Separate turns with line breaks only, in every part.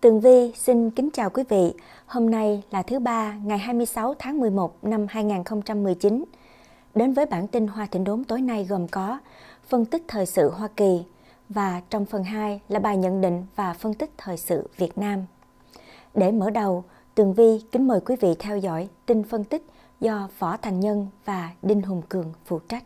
Tường Vi xin kính chào quý vị. Hôm nay là thứ ba, ngày 26 tháng 11 năm 2019. Đến với bản tin Hoa Thịnh Đốn tối nay gồm có phân tích thời sự Hoa Kỳ và trong phần 2 là bài nhận định và phân tích thời sự Việt Nam. Để mở đầu, Tường Vi kính mời quý vị theo dõi tin phân tích do Võ Thành Nhân và Đinh Hùng Cường phụ trách.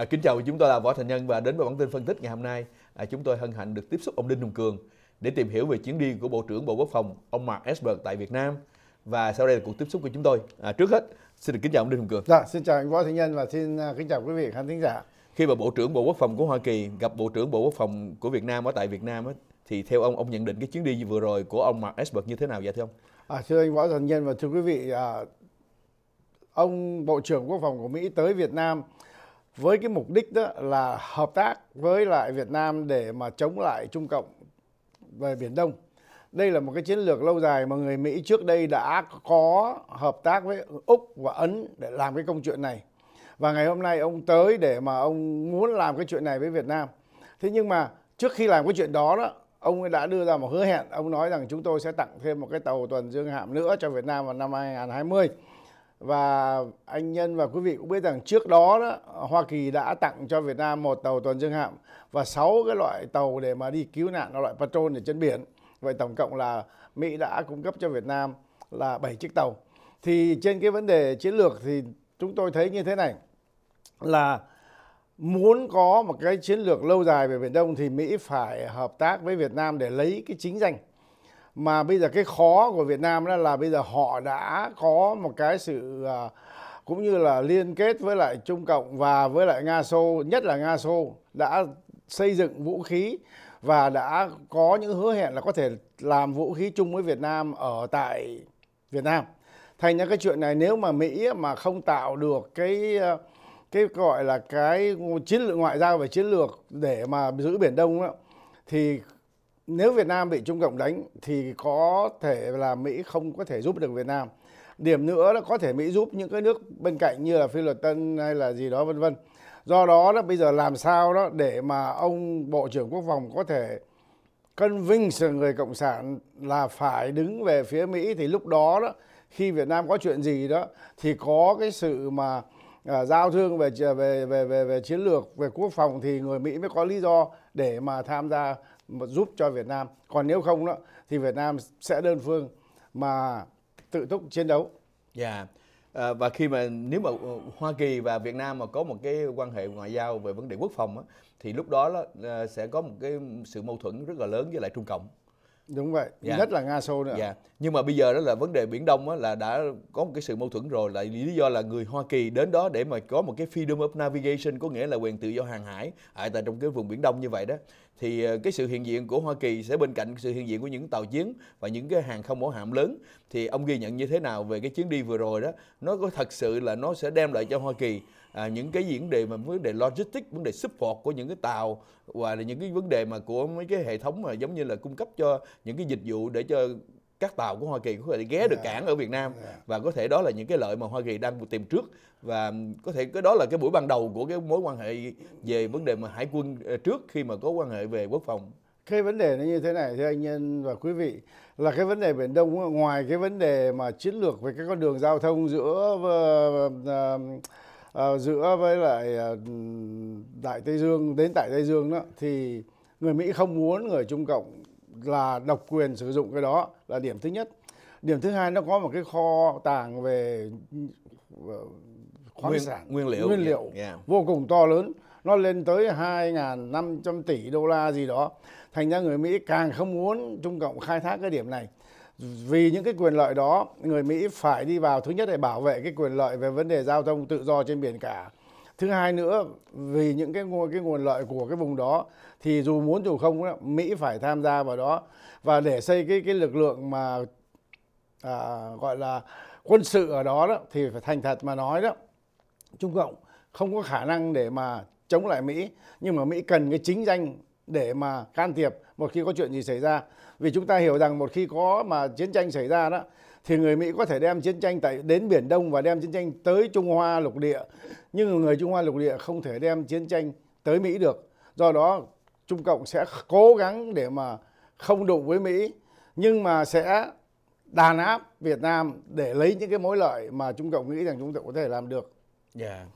À, kính chào chúng tôi là võ thành nhân và đến với bản tin phân tích ngày hôm nay à, chúng tôi hân hạnh được tiếp xúc ông đinh hùng cường để tìm hiểu về chuyến đi của bộ trưởng bộ quốc phòng ông mark esper tại việt nam và sau đây là cuộc tiếp xúc của chúng tôi à, trước hết xin được kính chào ông đinh hùng cường dạ,
xin chào anh võ thành nhân và xin à, kính chào quý vị khán thính giả
khi mà bộ trưởng bộ quốc phòng của hoa kỳ gặp bộ trưởng bộ quốc phòng của việt nam ở tại việt nam thì theo ông ông nhận định cái chuyến đi vừa rồi của ông mark esper như thế nào vậy thưa ông
à, thưa anh võ thành nhân và thưa quý vị à, ông bộ trưởng quốc phòng của mỹ tới việt nam với cái mục đích đó là hợp tác với lại Việt Nam để mà chống lại Trung Cộng về Biển Đông. Đây là một cái chiến lược lâu dài mà người Mỹ trước đây đã có hợp tác với Úc và Ấn để làm cái công chuyện này. Và ngày hôm nay ông tới để mà ông muốn làm cái chuyện này với Việt Nam. Thế nhưng mà trước khi làm cái chuyện đó đó, ông đã đưa ra một hứa hẹn, ông nói rằng chúng tôi sẽ tặng thêm một cái tàu tuần dương hạm nữa cho Việt Nam vào năm 2020 và anh Nhân và quý vị cũng biết rằng trước đó, đó Hoa Kỳ đã tặng cho Việt Nam một tàu tuần dương hạm và 6 cái loại tàu để mà đi cứu nạn loại patrol ở trên biển. Vậy tổng cộng là Mỹ đã cung cấp cho Việt Nam là 7 chiếc tàu. Thì trên cái vấn đề chiến lược thì chúng tôi thấy như thế này là muốn có một cái chiến lược lâu dài về Biển Đông thì Mỹ phải hợp tác với Việt Nam để lấy cái chính danh mà bây giờ cái khó của Việt Nam đó là bây giờ họ đã có một cái sự à, cũng như là liên kết với lại Trung Cộng và với lại Nga Xô, nhất là Nga Xô đã xây dựng vũ khí và đã có những hứa hẹn là có thể làm vũ khí chung với Việt Nam ở tại Việt Nam. Thành ra cái chuyện này nếu mà Mỹ mà không tạo được cái à, cái gọi là cái chiến lược ngoại giao và chiến lược để mà giữ Biển Đông đó, thì nếu Việt Nam bị Trung Cộng đánh thì có thể là Mỹ không có thể giúp được Việt Nam. Điểm nữa là có thể Mỹ giúp những cái nước bên cạnh như là Phi Luật Tân hay là gì đó vân vân. Do đó là bây giờ làm sao đó để mà ông Bộ trưởng Quốc phòng có thể cân convince người Cộng sản là phải đứng về phía Mỹ thì lúc đó đó khi Việt Nam có chuyện gì đó thì có cái sự mà à, giao thương về về về về về chiến lược về quốc phòng thì người Mỹ mới có lý do để mà tham gia mà giúp cho Việt Nam. Còn nếu không đó thì Việt Nam sẽ đơn phương mà tự túc chiến đấu.
Dạ. Yeah. À, và khi mà nếu mà Hoa Kỳ và Việt Nam mà có một cái quan hệ ngoại giao về vấn đề quốc phòng á, thì lúc đó, đó à, sẽ có một cái sự mâu thuẫn rất là lớn với lại Trung Cộng
đúng vậy dạ. nhất là nga xô nữa dạ.
nhưng mà bây giờ đó là vấn đề biển đông là đã có một cái sự mâu thuẫn rồi Lại lý do là người hoa kỳ đến đó để mà có một cái freedom of navigation có nghĩa là quyền tự do hàng hải ở tại trong cái vùng biển đông như vậy đó thì ờ, cái sự hiện diện của Hoa Kỳ sẽ bên cạnh sự hiện diện của những tàu chiến và những cái hàng không mẫu hạm lớn thì ông ghi nhận như thế nào về cái chuyến đi vừa rồi đó nó có thật sự là nó sẽ đem lại cho Hoa Kỳ à, những cái vấn đề mà vấn đề logistics vấn đề support của những cái tàu và là những cái vấn đề mà của mấy cái hệ thống mà giống như là cung cấp cho những cái dịch vụ để cho các tàu của Hoa Kỳ có thể ghé được dạ, cảng ở Việt Nam dạ. và có thể đó là những cái lợi mà Hoa Kỳ đang tìm trước và có thể cái đó là cái buổi ban đầu của cái mối quan hệ về vấn đề mà hải quân ờ, trước khi mà có quan hệ về quốc phòng
cái vấn đề nó như thế này thưa anh nhân và quý vị là cái vấn đề biển đông ngoài cái vấn đề mà chiến lược về các con đường giao thông giữa ờ, ờ, giữa với lại đại tây dương đến tại tây dương đó thì người mỹ không muốn người trung cộng là độc quyền sử dụng cái đó là điểm thứ nhất điểm thứ hai nó có một cái kho tàng về ờ,
khoáng nguyên, sản nguyên liệu nguyên liệu
yeah. vô cùng to lớn nó lên tới 2.500 tỷ đô la gì đó thành ra người Mỹ càng không muốn Trung Cộng khai thác cái điểm này vì những cái quyền lợi đó người Mỹ phải đi vào thứ nhất để bảo vệ cái quyền lợi về vấn đề giao thông tự do trên biển cả thứ hai nữa vì những cái nguồn cái nguồn lợi của cái vùng đó thì dù muốn dù không đó, Mỹ phải tham gia vào đó và để xây cái cái lực lượng mà à, gọi là quân sự ở đó đó thì phải thành thật mà nói đó Trung Cộng không có khả năng để mà chống lại Mỹ nhưng mà Mỹ cần cái chính danh để mà can thiệp một khi có chuyện gì xảy ra vì chúng ta hiểu rằng một khi có mà chiến tranh xảy ra đó thì người Mỹ có thể đem chiến tranh tại đến Biển Đông và đem chiến tranh tới Trung Hoa lục địa nhưng người Trung Hoa lục địa không thể đem chiến tranh tới Mỹ được do đó Trung Cộng sẽ cố gắng để mà không đụng với Mỹ nhưng mà sẽ đàn áp Việt Nam để lấy những cái mối lợi mà Trung Cộng nghĩ rằng chúng ta có thể làm được.
Yeah. Dạ.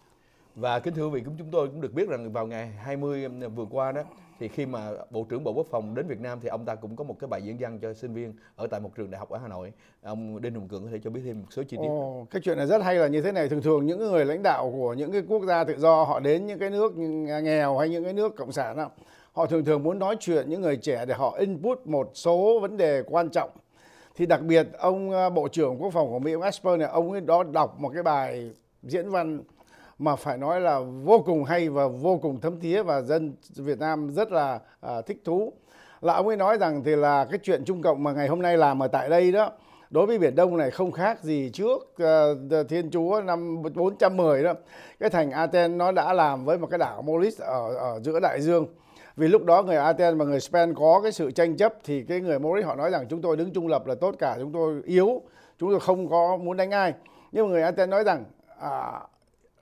Và kính thưa quý vị, cũng chúng tôi cũng được biết rằng vào ngày 20 vừa qua đó thì khi mà bộ trưởng bộ quốc phòng đến Việt Nam thì ông ta cũng có một cái bài diễn văn cho sinh viên ở tại một trường đại học ở Hà Nội ông Đinh Hùng Cường có thể cho biết thêm một số chi tiết Ồ, cái
chuyện này rất hay là như thế này thường thường những người lãnh đạo của những cái quốc gia tự do họ đến những cái nước nghèo hay những cái nước cộng sản đó, họ thường thường muốn nói chuyện những người trẻ để họ input một số vấn đề quan trọng thì đặc biệt ông ờ, bộ trưởng quốc phòng của Mỹ ông Esper này ông ấy đó đọc một cái bài diễn văn mà phải nói là vô cùng hay và vô cùng thấm thía và dân Việt Nam rất là à, thích thú là ông ấy nói rằng thì là cái chuyện Trung Cộng mà ngày hôm nay làm ở tại đây đó đối với Biển Đông này không khác gì trước uh, Thiên Chúa năm 410 đó. Cái thành Aten nó đã làm với một cái đảo Molis ở, ở giữa đại dương. Vì lúc đó người Aten và người Spain có cái sự tranh chấp thì cái người Moris họ nói rằng chúng tôi đứng trung lập là tốt cả, chúng tôi yếu, chúng tôi không có muốn đánh ai. Nhưng mà người Aten nói rằng à,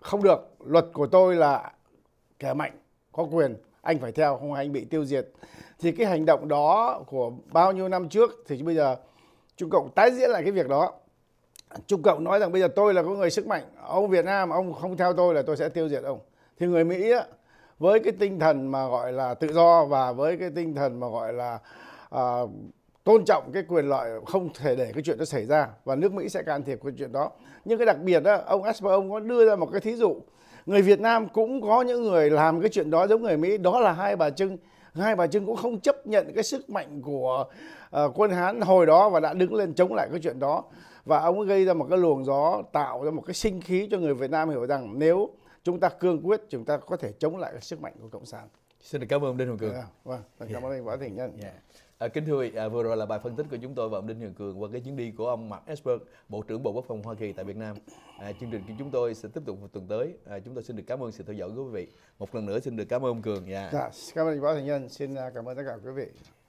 không được luật của tôi là kẻ mạnh có quyền anh phải theo không anh bị tiêu diệt thì cái hành động đó của bao nhiêu năm trước thì bây giờ trung cộng tái diễn lại cái việc đó trung cộng nói rằng bây giờ tôi là có người sức mạnh ông việt nam ông không theo tôi là tôi sẽ tiêu diệt ông thì người mỹ á, với cái tinh thần mà gọi là tự do và với cái tinh thần mà gọi là uh, tôn trọng cái quyền lợi không thể để cái chuyện đó xảy ra và nước Mỹ sẽ can thiệp cái chuyện đó. Nhưng cái đặc biệt đó, ông Esper ông có đưa ra một cái thí dụ người Việt Nam cũng có những người làm cái chuyện đó giống người Mỹ đó là hai bà Trưng hai bà Trưng cũng không chấp nhận cái sức mạnh của uh, quân Hán hồi đó và đã đứng lên chống lại cái chuyện đó và ông ấy gây ra một cái luồng gió tạo ra một cái sinh khí cho người Việt Nam hiểu rằng nếu chúng ta cương quyết chúng ta có thể chống lại cái sức mạnh của cộng sản. Xin được cảm ơn Đinh Hùng Cường. Yeah, dạ, vâng, vâng, cảm ơn anh Võ Thành Nhân. Yeah. Dạ.
À, kính thưa quý à, vừa rồi là bài phân tích của chúng tôi và ông Đinh Hường Cường qua cái chuyến đi của ông Mark Esper, Bộ trưởng Bộ Quốc phòng Hoa Kỳ tại Việt Nam. À, chương trình của chúng tôi sẽ tiếp tục một tuần tới. À, chúng tôi xin được cảm ơn sự theo dõi của quý vị. Một lần nữa xin được cảm ơn ông Cường. Yeah. Dạ.
Dạ, cảm ơn báo thành nhân. Xin à, cảm ơn tất cả quý vị.